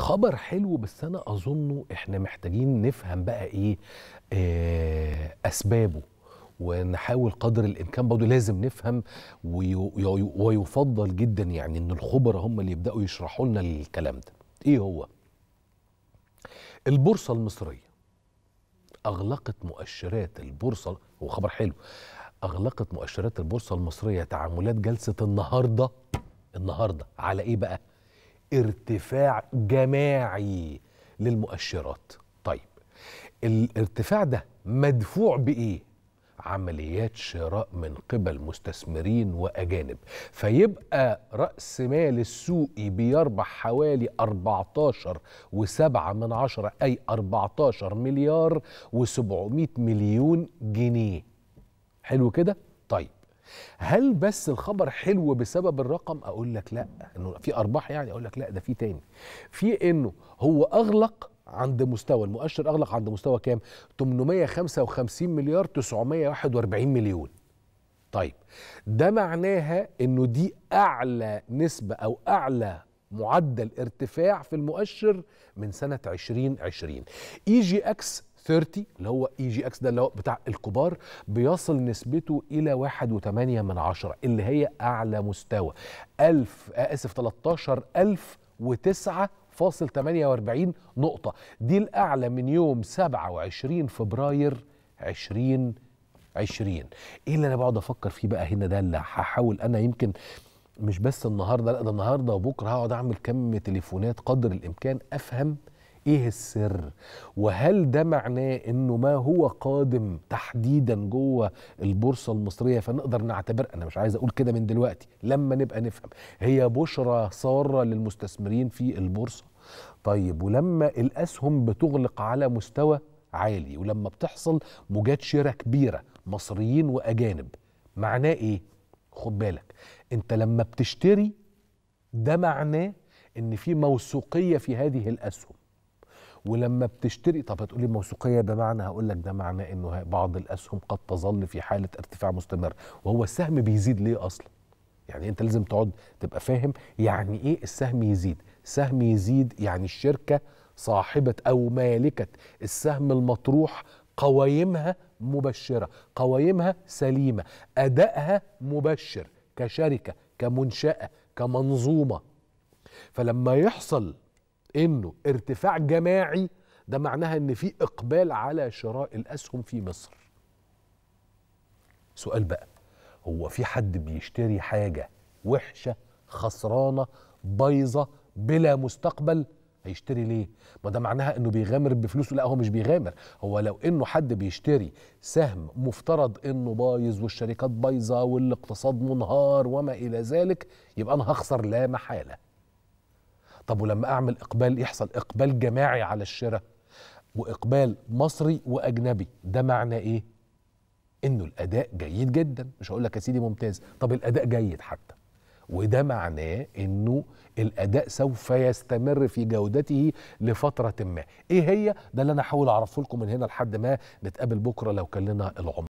خبر حلو بس انا اظنه احنا محتاجين نفهم بقى ايه, آه اسبابه ونحاول قدر الامكان برضه لازم نفهم ويفضل جدا يعني ان الخبراء هم اللي يبداوا يشرحوا لنا الكلام ده ايه هو البورصه المصريه اغلقت مؤشرات البورصه هو خبر حلو اغلقت مؤشرات البورصه المصريه تعاملات جلسه النهارده النهارده على ايه بقى ارتفاع جماعي للمؤشرات طيب الارتفاع ده مدفوع بايه عمليات شراء من قبل مستثمرين واجانب فيبقى راس مال السوقي بيربح حوالي 14 و7 من عشرة اي 14 مليار و700 مليون جنيه حلو كده طيب هل بس الخبر حلو بسبب الرقم اقول لك لا انه في ارباح يعني اقول لك لا ده في تاني في انه هو اغلق عند مستوى المؤشر اغلق عند مستوى كام 855 مليار 941 مليون طيب ده معناها انه دي اعلى نسبه او اعلى معدل ارتفاع في المؤشر من سنة 2020 اي جي اكس 30 اللي هو اي جي اكس ده اللي هو بتاع الكبار بيصل نسبته الى 1.8 من عشرة اللي هي اعلى مستوى 1000 آه، اسف 13009 فاصل 48 نقطة دي الأعلى من يوم 27 فبراير 2020 ايه اللي انا بقعد افكر فيه بقى هنا ده اللي هحاول انا يمكن مش بس النهارده لا ده النهارده وبكره هقعد اعمل كم تليفونات قدر الامكان افهم ايه السر وهل ده معناه انه ما هو قادم تحديدا جوه البورصه المصريه فنقدر نعتبر انا مش عايز اقول كده من دلوقتي لما نبقى نفهم هي بشرى ساره للمستثمرين في البورصه طيب ولما الاسهم بتغلق على مستوى عالي ولما بتحصل موجات شراء كبيره مصريين واجانب معناه ايه خد بالك انت لما بتشتري ده معناه ان في موثوقيه في هذه الاسهم ولما بتشتري طب هتقولي موثوقيه بمعنى هقول لك ده معنى انه بعض الاسهم قد تظل في حاله ارتفاع مستمر وهو السهم بيزيد ليه اصلا يعني انت لازم تقعد تبقى فاهم يعني ايه السهم يزيد سهم يزيد يعني الشركه صاحبه او مالكه السهم المطروح قوائمها مبشره قوائمها سليمه ادائها مبشر كشركه كمنشاه كمنظومه فلما يحصل انه ارتفاع جماعي ده معناها ان في اقبال على شراء الاسهم في مصر سؤال بقى هو في حد بيشتري حاجه وحشه خسرانه بايظه بلا مستقبل هيشتري ليه ما ده معناها انه بيغامر بفلوسه لا هو مش بيغامر هو لو انه حد بيشتري سهم مفترض انه بايظ والشركات بايظه والاقتصاد منهار وما الى ذلك يبقى انا هخسر لا محاله طب ولما اعمل اقبال يحصل اقبال جماعي على الشراء واقبال مصري واجنبي ده معنى ايه انه الاداء جيد جدا مش هقول لك يا سيدي ممتاز طب الاداء جيد حتى وده معناه انه الاداء سوف يستمر في جودته لفتره ما ايه هي ده اللي انا احاول اعرفه لكم من هنا لحد ما نتقابل بكره لو كان لنا العمر